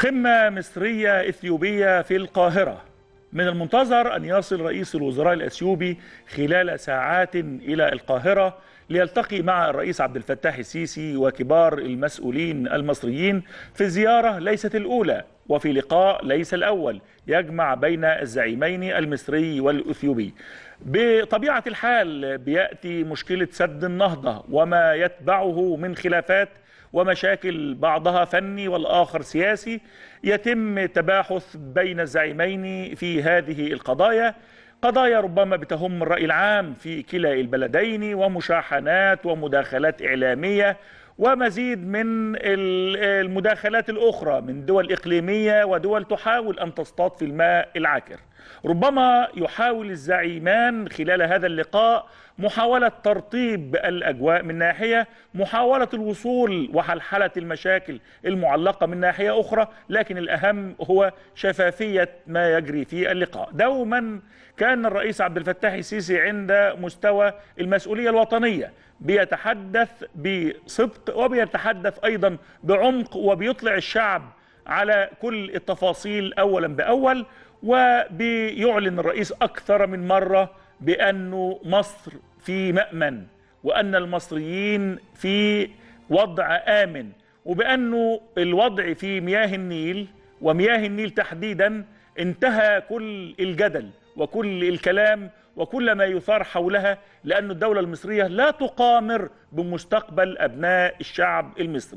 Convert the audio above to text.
قمة مصرية إثيوبية في القاهرة من المنتظر أن يصل رئيس الوزراء الأثيوبي خلال ساعات إلى القاهرة ليلتقي مع الرئيس عبد الفتاح السيسي وكبار المسؤولين المصريين في زيارة ليست الأولى وفي لقاء ليس الأول يجمع بين الزعيمين المصري والأثيوبي بطبيعة الحال بيأتي مشكلة سد النهضة وما يتبعه من خلافات ومشاكل بعضها فني والآخر سياسي يتم تباحث بين الزعيمين في هذه القضايا قضايا ربما بتهم الرأي العام في كلا البلدين ومشاحنات ومداخلات إعلامية ومزيد من المداخلات الأخرى من دول إقليمية ودول تحاول أن تصطاد في الماء العكر ربما يحاول الزعيمان خلال هذا اللقاء محاولة ترطيب الأجواء من ناحية محاولة الوصول وحلحلة المشاكل المعلقة من ناحية أخرى لكن الأهم هو شفافية ما يجري في اللقاء دوما كان الرئيس عبد الفتاح السيسي عند مستوى المسؤولية الوطنية بيتحدث بصدق وبيتحدث أيضا بعمق وبيطلع الشعب على كل التفاصيل أولا بأول وبيعلن الرئيس أكثر من مرة بأنه مصر في مأمن وأن المصريين في وضع آمن وبأنه الوضع في مياه النيل ومياه النيل تحديدا انتهى كل الجدل وكل الكلام وكل ما يثار حولها لأن الدولة المصرية لا تقامر بمستقبل أبناء الشعب المصري